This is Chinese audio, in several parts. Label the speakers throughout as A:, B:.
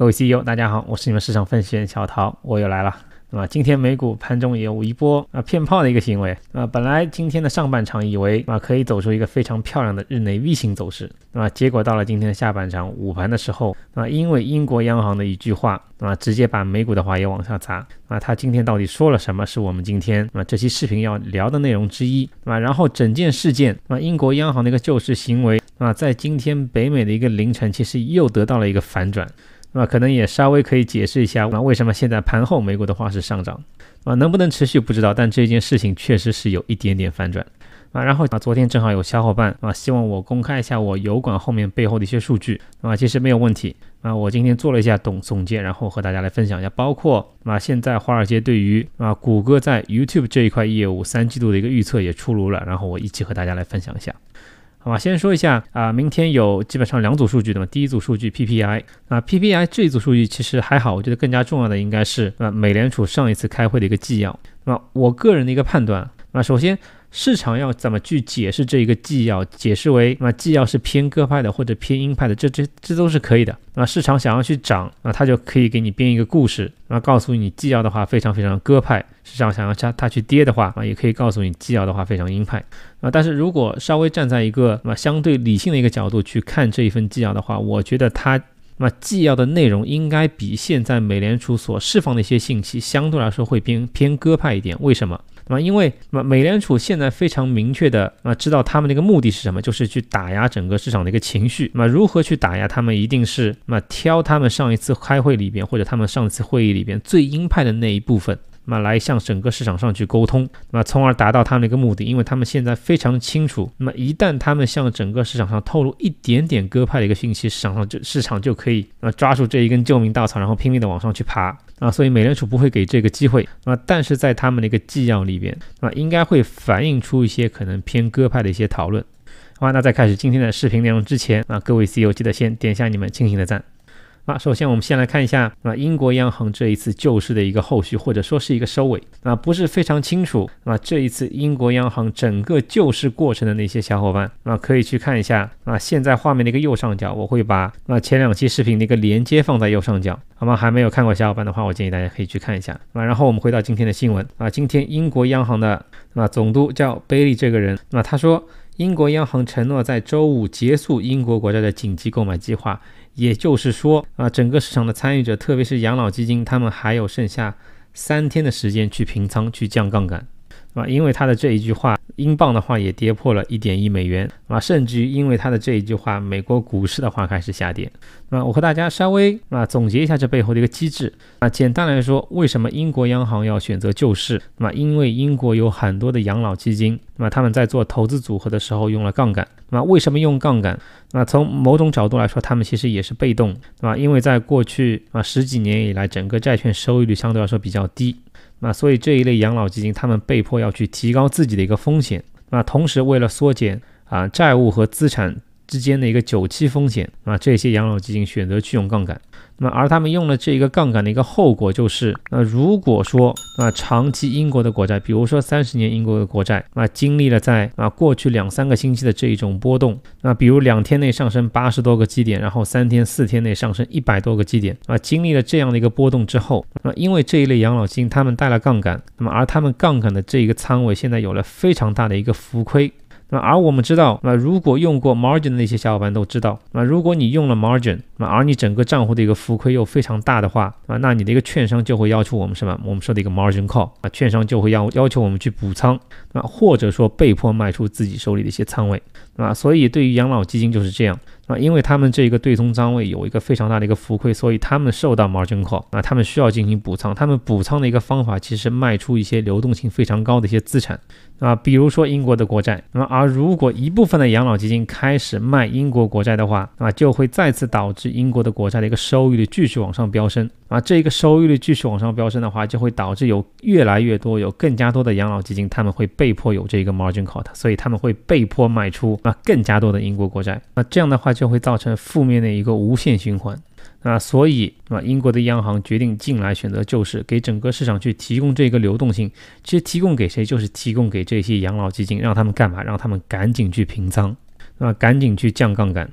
A: 各位 C e o 大家好，我是你们市场分析员小陶，我又来了。那么今天美股盘中也有一波啊骗炮的一个行为。啊，本来今天的上半场以为啊可以走出一个非常漂亮的日内 V 型走势，那么结果到了今天的下半场午盘的时候，啊因为英国央行的一句话，那么直接把美股的话也往下砸。那他今天到底说了什么？是我们今天啊这期视频要聊的内容之一。那么然后整件事件，那么英国央行的一个救市行为，啊在今天北美的一个凌晨，其实又得到了一个反转。那么可能也稍微可以解释一下，那为什么现在盘后美股的话是上涨？啊，能不能持续不知道，但这件事情确实是有一点点反转。啊，然后啊，昨天正好有小伙伴啊，希望我公开一下我油管后面背后的一些数据。啊，其实没有问题。啊，我今天做了一下总总结，然后和大家来分享一下，包括啊现在华尔街对于啊谷歌在 YouTube 这一块业务三季度的一个预测也出炉了，然后我一起和大家来分享一下。好吧，先说一下啊，明天有基本上两组数据，的嘛。第一组数据 PPI，那 PPI 这一组数据其实还好，我觉得更加重要的应该是呃美联储上一次开会的一个纪要。那么我个人的一个判断，那首先。市场要怎么去解释这一个纪要？解释为，那纪要是偏鸽派的或者偏鹰派的，这这这都是可以的。那市场想要去涨，那它就可以给你编一个故事，那告诉你纪要的话非常非常鸽派；市场想要它它去跌的话，啊也可以告诉你纪要的话非常鹰派。啊，但是如果稍微站在一个那么相对理性的一个角度去看这一份纪要的话，我觉得它那纪要的内容应该比现在美联储所释放的一些信息相对来说会偏偏鸽派一点。为什么？那因为，那美联储现在非常明确的，啊知道他们那个目的是什么，就是去打压整个市场的一个情绪。那如何去打压他们，一定是那么挑他们上一次开会里边或者他们上一次会议里边最鹰派的那一部分，那么来向整个市场上去沟通，那么从而达到他们的一个目的。因为他们现在非常清楚，那么一旦他们向整个市场上透露一点点鸽派的一个信息，市场上就市场就可以那抓住这一根救命稻草，然后拼命的往上去爬。啊，所以美联储不会给这个机会。那么，但是在他们的一个纪要里边，那么应该会反映出一些可能偏鸽派的一些讨论。好吧，那在开始今天的视频内容之前，啊，各位 CEO 记得先点一下你们清醒的赞。啊，首先，我们先来看一下，那英国央行这一次救市的一个后续，或者说是一个收尾，那不是非常清楚。那这一次英国央行整个救市过程的那些小伙伴，那可以去看一下。那现在画面的一个右上角，我会把那前两期视频的一个连接放在右上角。那么还没有看过小伙伴的话，我建议大家可以去看一下。那然后我们回到今天的新闻，啊，今天英国央行的那总督叫贝利这个人，那他说。英国央行承诺在周五结束英国国债的紧急购买计划，也就是说，啊，整个市场的参与者，特别是养老基金，他们还有剩下三天的时间去平仓、去降杠杆。啊，因为他的这一句话，英镑的话也跌破了一点一美元。啊，甚至于因为他的这一句话，美国股市的话开始下跌。那我和大家稍微啊总结一下这背后的一个机制。啊，简单来说，为什么英国央行要选择救市？那么，因为英国有很多的养老基金，那么他们在做投资组合的时候用了杠杆。那么，为什么用杠杆？那从某种角度来说，他们其实也是被动。那么，因为在过去啊十几年以来，整个债券收益率相对来说比较低。那所以这一类养老基金，他们被迫要去提高自己的一个风险。那同时，为了缩减啊债务和资产之间的一个久期风险，那这些养老基金选择去用杠杆。那而他们用了这一个杠杆的一个后果就是，那如果说那长期英国的国债，比如说三十年英国的国债，那经历了在啊过去两三个星期的这一种波动，那比如两天内上升八十多个基点，然后三天四天内上升一百多个基点，啊经历了这样的一个波动之后，那因为这一类养老金他们带了杠杆，那么而他们杠杆的这一个仓位现在有了非常大的一个浮亏。那而我们知道，那如果用过 margin 的那些小伙伴都知道，那如果你用了 margin，那而你整个账户的一个浮亏又非常大的话，啊，那你的一个券商就会要求我们什么？我们说的一个 margin call，啊，券商就会要要求我们去补仓，那或者说被迫卖出自己手里的一些仓位，那所以对于养老基金就是这样，那因为他们这个对冲仓位有一个非常大的一个浮亏，所以他们受到 margin call，啊，他们需要进行补仓，他们补仓的一个方法其实卖出一些流动性非常高的一些资产。啊，比如说英国的国债，那么而如果一部分的养老基金开始卖英国国债的话，啊，就会再次导致英国的国债的一个收益率继续往上飙升。啊，这一个收益率继续往上飙升的话，就会导致有越来越多、有更加多的养老基金，他们会被迫有这个 margin call，所以他们会被迫卖出啊更加多的英国国债。那这样的话，就会造成负面的一个无限循环。啊，所以啊，英国的央行决定进来选择，救市，给整个市场去提供这个流动性。其实提供给谁，就是提供给这些养老基金，让他们干嘛？让他们赶紧去平仓，那赶紧去降杠杆。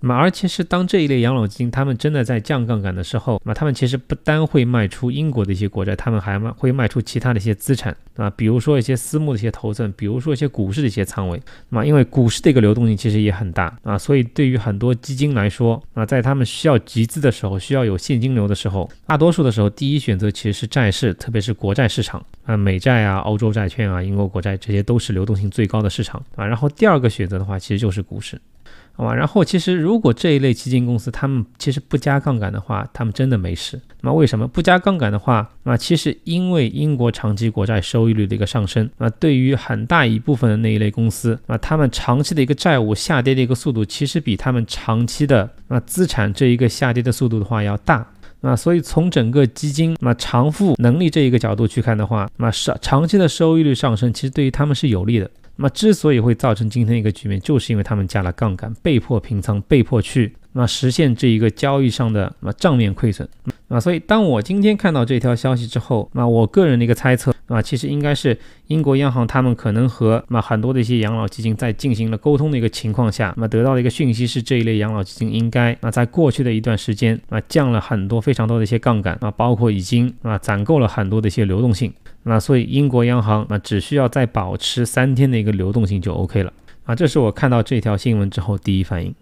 A: 那么，而且是当这一类养老金他们真的在降杠杆的时候，那么他们其实不单会卖出英国的一些国债，他们还会卖出其他的一些资产啊，比如说一些私募的一些头寸，比如说一些股市的一些仓位。那么，因为股市的一个流动性其实也很大啊，所以对于很多基金来说啊，在他们需要集资的时候，需要有现金流的时候，大多数的时候第一选择其实是债市，特别是国债市场啊，美债啊、欧洲债券啊、英国国债这些都是流动性最高的市场啊。然后第二个选择的话，其实就是股市。好吧，然后其实如果这一类基金公司他们其实不加杠杆的话，他们真的没事。那么为什么不加杠杆的话？那其实因为英国长期国债收益率的一个上升，那对于很大一部分的那一类公司，那他们长期的一个债务下跌的一个速度，其实比他们长期的那资产这一个下跌的速度的话要大。那所以从整个基金那偿付能力这一个角度去看的话，那么长长期的收益率上升，其实对于他们是有利的。那么之所以会造成今天一个局面，就是因为他们加了杠杆，被迫平仓，被迫去，那实现这一个交易上的那么账面亏损。啊，所以当我今天看到这条消息之后，那我个人的一个猜测，啊，其实应该是英国央行他们可能和那很多的一些养老基金在进行了沟通的一个情况下，那得到的一个讯息是这一类养老基金应该，啊，在过去的一段时间，啊，降了很多非常多的一些杠杆，啊，包括已经啊攒够了很多的一些流动性。那所以英国央行那只需要再保持三天的一个流动性就 OK 了啊！这是我看到这条新闻之后第一反应。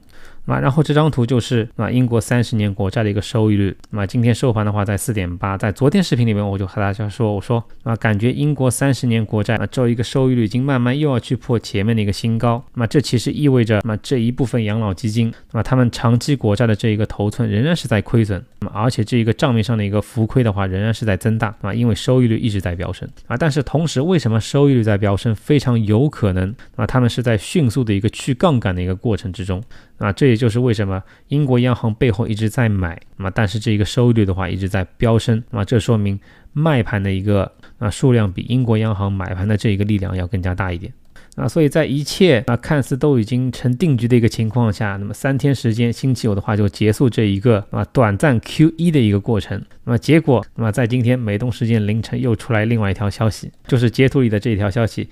A: 啊，然后这张图就是啊英国三十年国债的一个收益率。那么今天收盘的话在四点八，在昨天视频里面我就和大家说，我说啊感觉英国三十年国债啊这一个收益率已经慢慢又要去破前面的一个新高。那么这其实意味着，那么这一部分养老基金，那么他们长期国债的这一个头寸仍然是在亏损，那么而且这一个账面上的一个浮亏的话仍然是在增大啊，因为收益率一直在飙升啊。但是同时，为什么收益率在飙升？非常有可能啊他们是在迅速的一个去杠杆的一个过程之中。啊，这也就是为什么英国央行背后一直在买，那么但是这一个收益率的话一直在飙升，那么这说明卖盘的一个啊数量比英国央行买盘的这一个力量要更加大一点。啊，所以在一切啊看似都已经成定局的一个情况下，那么三天时间，星期五的话就结束这一个啊短暂 Q E 的一个过程。那么结果，那么在今天美东时间凌晨又出来另外一条消息，就是截图里的这一条消息，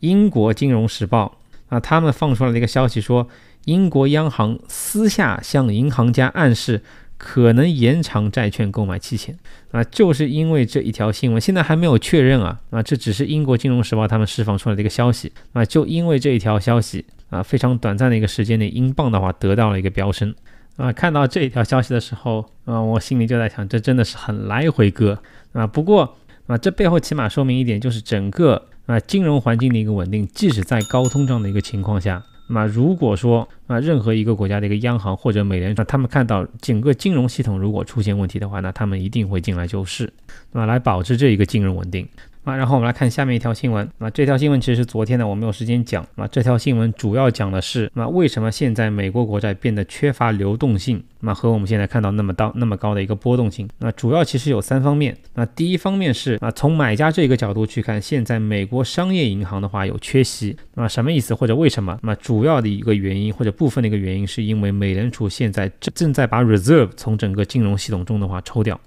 A: 英国金融时报啊他们放出来的一个消息说。英国央行私下向银行家暗示，可能延长债券购买期限。啊，就是因为这一条新闻，现在还没有确认啊。啊，这只是英国金融时报他们释放出来的一个消息。啊，就因为这一条消息，啊，非常短暂的一个时间内，英镑的话得到了一个飙升。啊，看到这一条消息的时候，啊，我心里就在想，这真的是很来回割。啊，不过，啊，这背后起码说明一点，就是整个啊金融环境的一个稳定，即使在高通胀的一个情况下。那么如果说啊，任何一个国家的一个央行或者美联储，他们看到整个金融系统如果出现问题的话，那他们一定会进来救市，那来保持这一个金融稳定。啊，然后我们来看下面一条新闻。那这条新闻其实是昨天呢，我没有时间讲。那这条新闻主要讲的是，那为什么现在美国国债变得缺乏流动性？那和我们现在看到那么高、那么高的一个波动性。那主要其实有三方面。那第一方面是，啊，从买家这个角度去看，现在美国商业银行的话有缺席。那什么意思？或者为什么？那主要的一个原因或者部分的一个原因，是因为美联储现在正正在把 reserve 从整个金融系统中的话抽掉。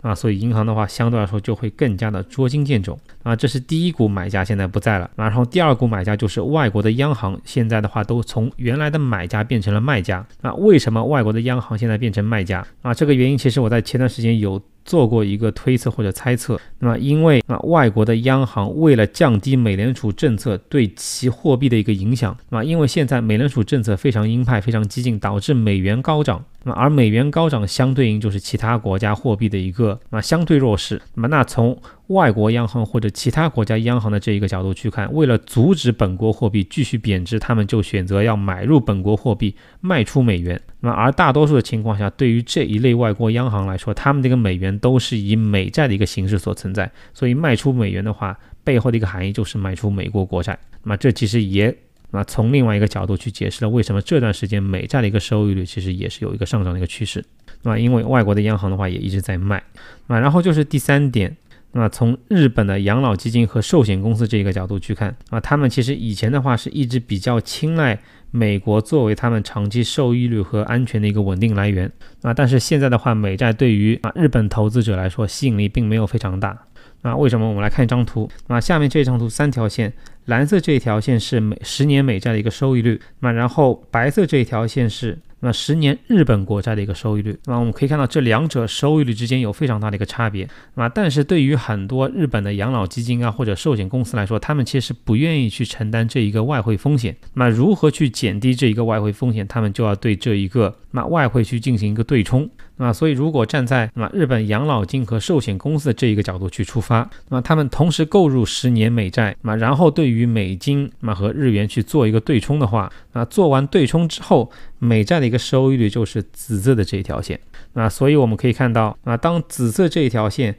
A: 啊，所以银行的话相对来说就会更加的捉襟见肘。啊，这是第一股买家现在不在了，然后第二股买家就是外国的央行，现在的话都从原来的买家变成了卖家。那为什么外国的央行现在变成卖家？啊，这个原因其实我在前段时间有做过一个推测或者猜测。那么，因为啊，外国的央行为了降低美联储政策对其货币的一个影响，那么因为现在美联储政策非常鹰派、非常激进，导致美元高涨。那么，而美元高涨相对应就是其他国家货币的一个啊相对弱势。那么，那从外国央行或者其他国家央行的这一个角度去看，为了阻止本国货币继续贬值，他们就选择要买入本国货币，卖出美元。那么，而大多数的情况下，对于这一类外国央行来说，他们这个美元都是以美债的一个形式所存在。所以，卖出美元的话，背后的一个含义就是卖出美国国债。那么，这其实也，那从另外一个角度去解释了为什么这段时间美债的一个收益率其实也是有一个上涨的一个趋势。那么，因为外国的央行的话也一直在卖。那然后就是第三点。那么从日本的养老基金和寿险公司这个角度去看，啊，他们其实以前的话是一直比较青睐美国作为他们长期收益率和安全的一个稳定来源。啊，但是现在的话，美债对于啊日本投资者来说吸引力并没有非常大。那为什么？我们来看一张图。那下面这张图三条线，蓝色这一条线是美十年美债的一个收益率。那然后白色这一条线是，那十年日本国债的一个收益率。那我们可以看到这两者收益率之间有非常大的一个差别。那但是对于很多日本的养老基金啊或者寿险公司来说，他们其实不愿意去承担这一个外汇风险。那如何去减低这一个外汇风险？他们就要对这一个那外汇去进行一个对冲。啊，所以如果站在那么日本养老金和寿险公司的这一个角度去出发，那么他们同时购入十年美债，那么然后对于美金、那么和日元去做一个对冲的话，那做完对冲之后，美债的一个收益率就是紫色的这一条线。那所以我们可以看到，啊，当紫色这一条线。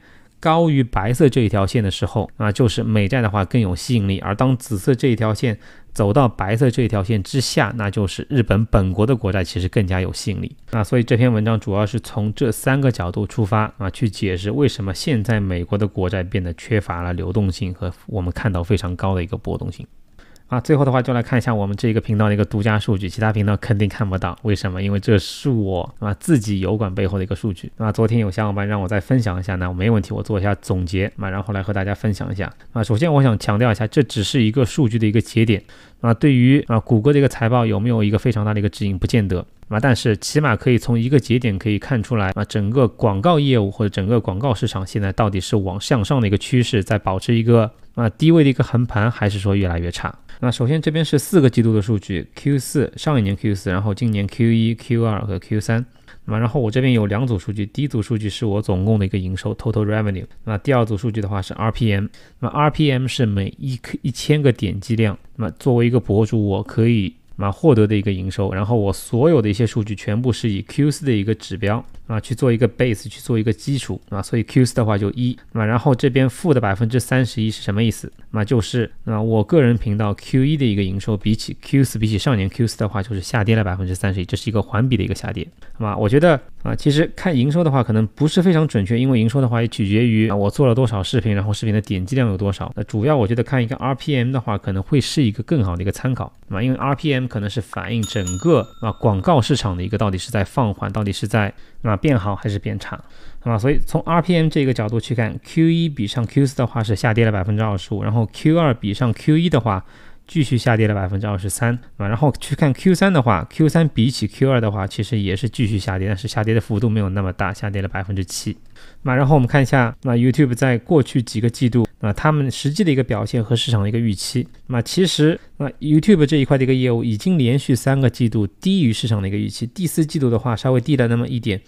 A: 高于白色这一条线的时候啊，就是美债的话更有吸引力；而当紫色这一条线走到白色这一条线之下，那就是日本本国的国债其实更加有吸引力。那所以这篇文章主要是从这三个角度出发啊，去解释为什么现在美国的国债变得缺乏了流动性和我们看到非常高的一个波动性。啊，最后的话就来看一下我们这个频道的一个独家数据，其他频道肯定看不到。为什么？因为这是我啊自己油管背后的一个数据。啊，昨天有小伙伴让我再分享一下呢，没问题，我做一下总结，啊，然后来和大家分享一下。啊，首先我想强调一下，这只是一个数据的一个节点。啊，对于啊谷歌这个财报有没有一个非常大的一个指引，不见得。啊，但是起码可以从一个节点可以看出来，啊，整个广告业务或者整个广告市场现在到底是往向上的一个趋势，在保持一个啊低位的一个横盘，还是说越来越差？那首先这边是四个季度的数据，Q 四上一年 Q 四，然后今年 Q 一、Q 二和 Q 三。那么然后我这边有两组数据，第一组数据是我总共的一个营收 （total revenue），那第二组数据的话是 RPM。那么 RPM 是每一一千个点击量。那么作为一个博主，我可以。啊获得的一个营收，然后我所有的一些数据全部是以 Q 四的一个指标。啊，去做一个 base，去做一个基础啊，所以 Q4 的话就一，那么然后这边负的百分之三十一是什么意思？那么就是，那我个人频道 Q1 的一个营收比起 Q4 比起上年 Q4 的话，就是下跌了百分之三十一，这是一个环比的一个下跌。那么我觉得啊，其实看营收的话，可能不是非常准确，因为营收的话也取决于啊我做了多少视频，然后视频的点击量有多少。那主要我觉得看一个 RPM 的话，可能会是一个更好的一个参考。那么因为 RPM 可能是反映整个啊广告市场的一个到底是在放缓，到底是在啊。变好还是变差？那么，所以从 RPM 这个角度去看，Q1 比上 Q4 的话是下跌了百分之二十五，然后 Q2 比上 Q1 的话继续下跌了百分之二十三，啊，然后去看 Q3 的话，Q3 比起 Q2 的话其实也是继续下跌，但是下跌的幅度没有那么大，下跌了百分之七。那么，然后我们看一下，那 YouTube 在过去几个季度。那他们实际的一个表现和市场的一个预期，那其实那 YouTube 这一块的一个业务已经连续三个季度低于市场的一个预期，第四季度的话稍微低了那么一点。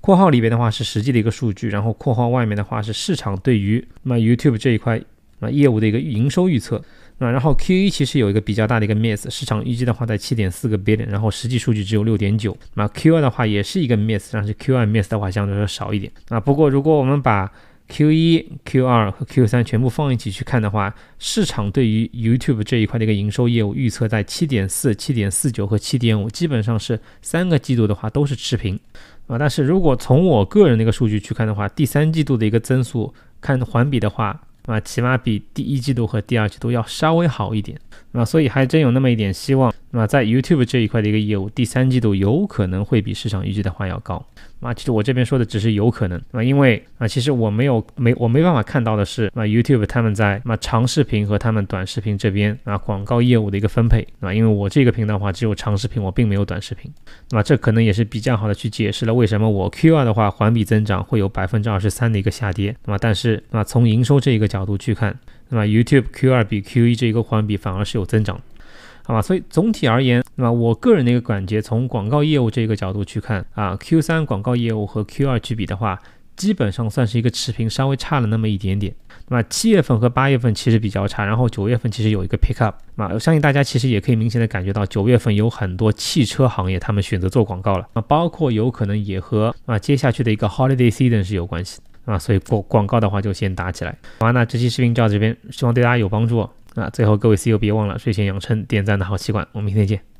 A: 括号里边的话是实际的一个数据，然后括号外面的话是市场对于那 YouTube 这一块那业务的一个营收预测。那然后 Q 一其实有一个比较大的一个 miss，市场预计的话在七点四个 billion，然后实际数据只有六点九。那 Q 二的话也是一个 miss，但是 Q 二 miss 的话相对来说少一点。那不过如果我们把 Q 一、Q 二和 Q 三全部放一起去看的话，市场对于 YouTube 这一块的一个营收业务预测在7.4、7.49和7.5，基本上是三个季度的话都是持平。啊，但是如果从我个人的一个数据去看的话，第三季度的一个增速看环比的话，啊，起码比第一季度和第二季度要稍微好一点。那所以还真有那么一点希望。那在 YouTube 这一块的一个业务，第三季度有可能会比市场预计的话要高。那其实我这边说的只是有可能。那因为啊，其实我没有没我没办法看到的是，那 YouTube 他们在那长视频和他们短视频这边啊广告业务的一个分配那因为我这个平台的话只有长视频，我并没有短视频。那么这可能也是比较好的去解释了为什么我 Q2 的话环比增长会有百分之二十三的一个下跌。那么但是那从营收这一个角度去看。那么 YouTube Q2 比 Q1 这一个环比反而是有增长，好吧？所以总体而言，那么我个人的一个感觉，从广告业务这个角度去看啊，Q3 广告业务和 Q2 去比的话，基本上算是一个持平，稍微差了那么一点点。那么七月份和八月份其实比较差，然后九月份其实有一个 pick up，那我相信大家其实也可以明显的感觉到，九月份有很多汽车行业他们选择做广告了，那包括有可能也和啊接下去的一个 holiday season 是有关系的。啊，所以广广告的话就先打起来。好，那这期视频就到这边，希望对大家有帮助啊，最后各位 C 友别忘了睡前养成点赞的好习惯。我们明天见。